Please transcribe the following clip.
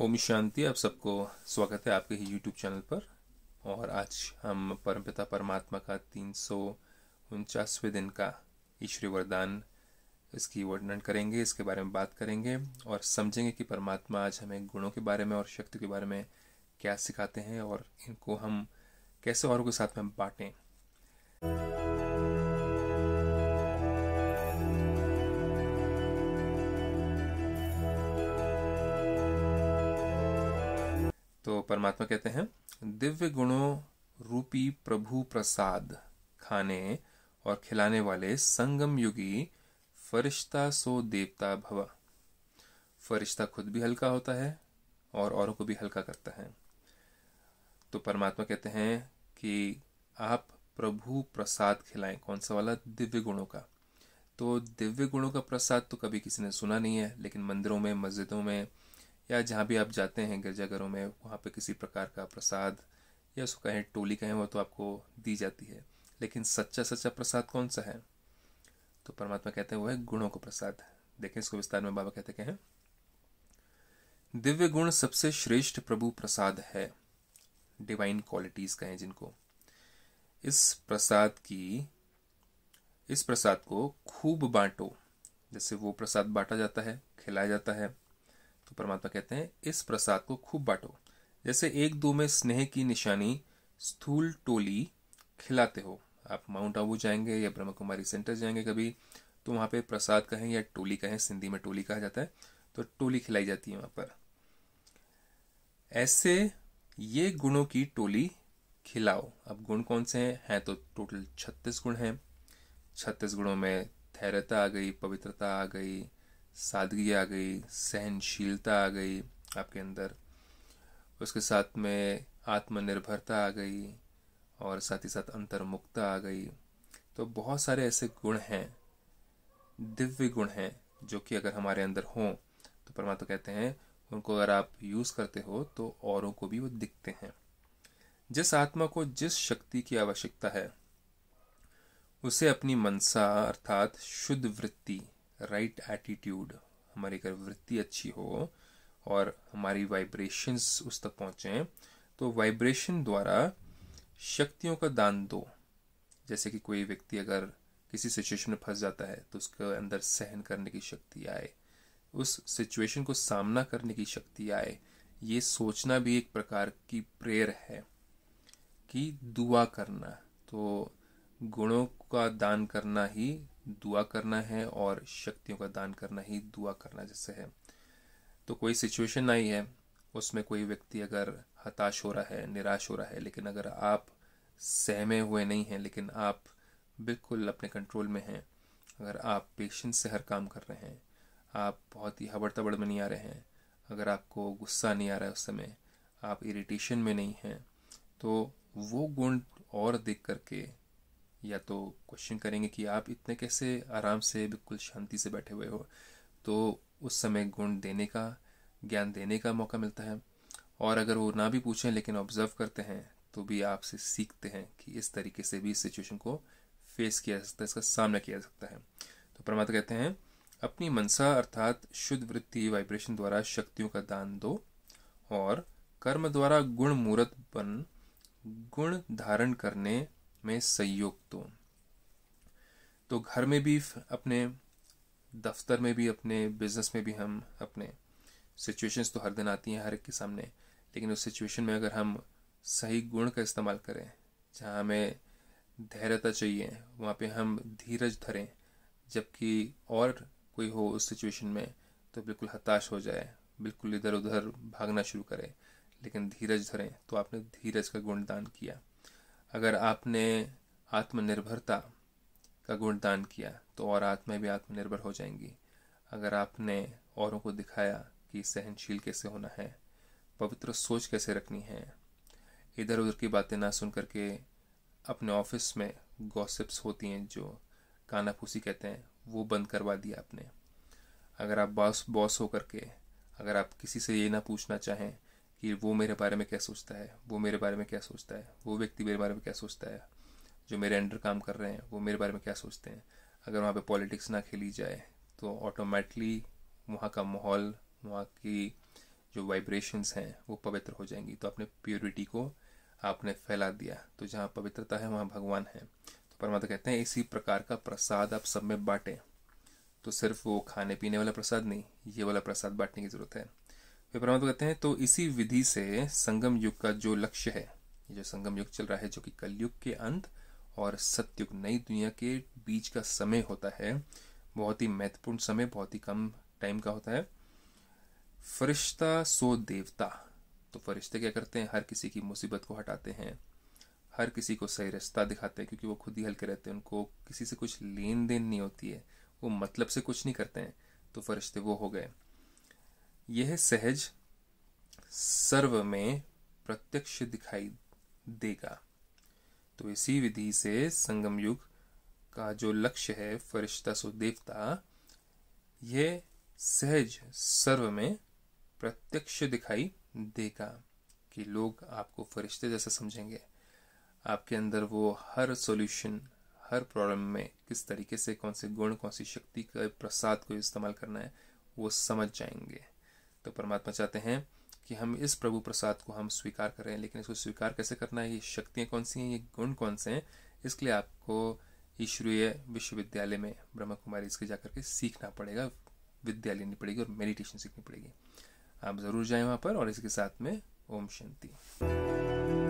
ओम शांति आप सबको स्वागत है आपके ही यूट्यूब चैनल पर और आज हम परमपिता परमात्मा का तीन सौ उनचासवें दिन का ईश्वरी वरदान इसकी वर्णन करेंगे इसके बारे में बात करेंगे और समझेंगे कि परमात्मा आज हमें गुणों के बारे में और शक्ति के बारे में क्या सिखाते हैं और इनको हम कैसे औरों के साथ में बांटें तो परमात्मा कहते हैं दिव्य गुणों रूपी प्रभु प्रसाद खाने और खिलाने वाले संगम युगी फरिश्ता सो देवता भवा फरिश्ता खुद भी हल्का होता है और औरों को भी हल्का करता है तो परमात्मा कहते हैं कि आप प्रभु प्रसाद खिलाएं कौन सा वाला दिव्य गुणों का तो दिव्य गुणों का प्रसाद तो कभी किसी ने सुना नहीं है लेकिन मंदिरों में मस्जिदों में या जहाँ भी आप जाते हैं गिरजाघरों में वहाँ पे किसी प्रकार का प्रसाद या उसको कहें टोली कहें वो तो आपको दी जाती है लेकिन सच्चा सच्चा प्रसाद कौन सा है तो परमात्मा कहते हैं वो है गुणों का प्रसाद देखें इसको विस्तार में बाबा कहते कहें दिव्य गुण सबसे श्रेष्ठ प्रभु प्रसाद है डिवाइन क्वालिटीज कहें जिनको इस प्रसाद की इस प्रसाद को खूब बांटो जैसे वो प्रसाद बांटा जाता है खिलाया जाता है तो परमात्मा कहते हैं इस प्रसाद को खूब बांटो जैसे एक दो में स्नेह की निशानी स्थूल टोली खिलाते हो आप माउंट आबू जाएंगे या ब्रह्म कुमारी सेंटर जाएंगे कभी तो वहाँ पे प्रसाद कहें या टोली कहें सिंधी में टोली कहा जाता है तो टोली खिलाई जाती है वहाँ पर ऐसे ये गुणों की टोली खिलाओ अब गुण कौन से हैं है तो टोटल छत्तीस गुण हैं छत्तीस गुणों में धैर्यता आ गई पवित्रता आ गई सादगी आ गई सहनशीलता आ गई आपके अंदर उसके साथ में आत्मनिर्भरता आ गई और साथ ही साथ अंतर्मुक्ता आ गई तो बहुत सारे ऐसे गुण हैं दिव्य गुण हैं जो कि अगर हमारे अंदर हों तो परमात्मा कहते हैं उनको अगर आप यूज़ करते हो तो औरों को भी वो दिखते हैं जिस आत्मा को जिस शक्ति की आवश्यकता है उसे अपनी मनसा अर्थात शुद्ध वृत्ति राइट एटीट्यूड हमारी अगर वृत्ति अच्छी हो और हमारी वाइब्रेशंस उस तक पहुंचे तो वाइब्रेशन द्वारा शक्तियों का दान दो जैसे कि कोई व्यक्ति अगर किसी सिचुएशन में फंस जाता है तो उसके अंदर सहन करने की शक्ति आए उस सिचुएशन को सामना करने की शक्ति आए ये सोचना भी एक प्रकार की प्रेयर है कि दुआ करना तो गुणों का दान करना ही दुआ करना है और शक्तियों का दान करना ही दुआ करना जैसे है तो कोई सिचुएशन आई है उसमें कोई व्यक्ति अगर हताश हो रहा है निराश हो रहा है लेकिन अगर आप सहमे हुए नहीं हैं लेकिन आप बिल्कुल अपने कंट्रोल में हैं अगर आप पेशेंस से हर काम कर रहे हैं आप बहुत ही हबड़ तबड़ में नहीं आ रहे हैं अगर आपको गुस्सा नहीं आ रहा है उस समय आप इरिटेशन में नहीं हैं तो वो गुण और देख करके या तो क्वेश्चन करेंगे कि आप इतने कैसे आराम से बिल्कुल शांति से बैठे हुए हो तो उस समय गुण देने का ज्ञान देने का मौका मिलता है और अगर वो ना भी पूछें लेकिन ऑब्जर्व करते हैं तो भी आपसे सीखते हैं कि इस तरीके से भी इस सिचुएशन को फेस किया जा सकता है इसका सामना किया जा सकता है तो परमात्मा कहते हैं अपनी मनसा अर्थात शुद्ध वृत्ति वाइब्रेशन द्वारा शक्तियों का दान दो और कर्म द्वारा गुण मूर्त बन गुण धारण करने में संयुक्तों तो घर में भी अपने दफ्तर में भी अपने बिजनेस में भी हम अपने सिचुएशंस तो हर दिन आती हैं हर एक के सामने लेकिन उस सिचुएशन में अगर हम सही गुण का इस्तेमाल करें जहाँ हमें धैर्यता चाहिए वहाँ पे हम धीरज धरें जबकि और कोई हो उस सिचुएशन में तो बिल्कुल हताश हो जाए बिल्कुल इधर उधर भागना शुरू करें लेकिन धीरज धरें तो आपने धीरज का गुण दान किया अगर आपने आत्मनिर्भरता का गुणदान किया तो और आत्माएं भी आत्मनिर्भर हो जाएंगी अगर आपने औरों को दिखाया कि सहनशील कैसे होना है पवित्र सोच कैसे रखनी है इधर उधर की बातें ना सुन करके अपने ऑफिस में गॉसिप्स होती हैं जो कानाफूसी कहते हैं वो बंद करवा दिया आपने अगर आप बॉस बॉस होकर के अगर आप किसी से ये ना पूछना चाहें कि वो मेरे बारे में क्या सोचता है वो मेरे बारे में क्या सोचता है वो व्यक्ति मेरे बारे में क्या सोचता है जो मेरे अंडर काम कर रहे हैं वो मेरे बारे में क्या सोचते हैं अगर वहाँ पे पॉलिटिक्स ना खेली जाए तो ऑटोमेटिकली वहाँ का माहौल वहाँ की जो वाइब्रेशंस हैं वो पवित्र हो जाएंगी तो आपने प्योरिटी को आपने फैला दिया तो जहाँ पवित्रता है वहाँ भगवान है तो परमात्मा कहते हैं इसी प्रकार का प्रसाद आप सब में बाँटें तो सिर्फ वो खाने पीने वाला प्रसाद नहीं ये वाला प्रसाद बांटने की ज़रूरत है विपरामर्भ कहते हैं तो इसी विधि से संगम युग का जो लक्ष्य है ये जो संगम युग चल रहा है जो कि कलयुग के अंत और सत्युग नई दुनिया के बीच का समय होता है बहुत ही महत्वपूर्ण समय बहुत ही कम टाइम का होता है फरिश्ता सो देवता तो फरिश्ते क्या करते हैं हर किसी की मुसीबत को हटाते हैं हर किसी को सही रास्ता दिखाते हैं क्योंकि वो खुद ही हल्के रहते हैं उनको किसी से कुछ लेन देन नहीं होती है वो मतलब से कुछ नहीं करते हैं तो फरिश्ते वो हो गए यह सहज सर्व में प्रत्यक्ष दिखाई देगा तो इसी विधि से संगम युग का जो लक्ष्य है फरिश्ता सो देवता यह सहज सर्व में प्रत्यक्ष दिखाई देगा कि लोग आपको फरिश्ते जैसे समझेंगे आपके अंदर वो हर सॉल्यूशन हर प्रॉब्लम में किस तरीके से कौन से गुण कौन सी शक्ति का प्रसाद को इस्तेमाल करना है वो समझ जाएंगे तो परमात्मा चाहते हैं कि हम इस प्रभु प्रसाद को हम स्वीकार करें लेकिन इसको स्वीकार कैसे करना है ये शक्तियाँ कौन सी हैं ये गुण कौन से हैं इसके लिए आपको ईश्वरीय विश्वविद्यालय में ब्रह्म कुमारी इसके जा करके सीखना पड़ेगा विद्या लेनी पड़ेगी और मेडिटेशन सीखनी पड़ेगी आप ज़रूर जाएं वहाँ पर और इसके साथ में ओम शांति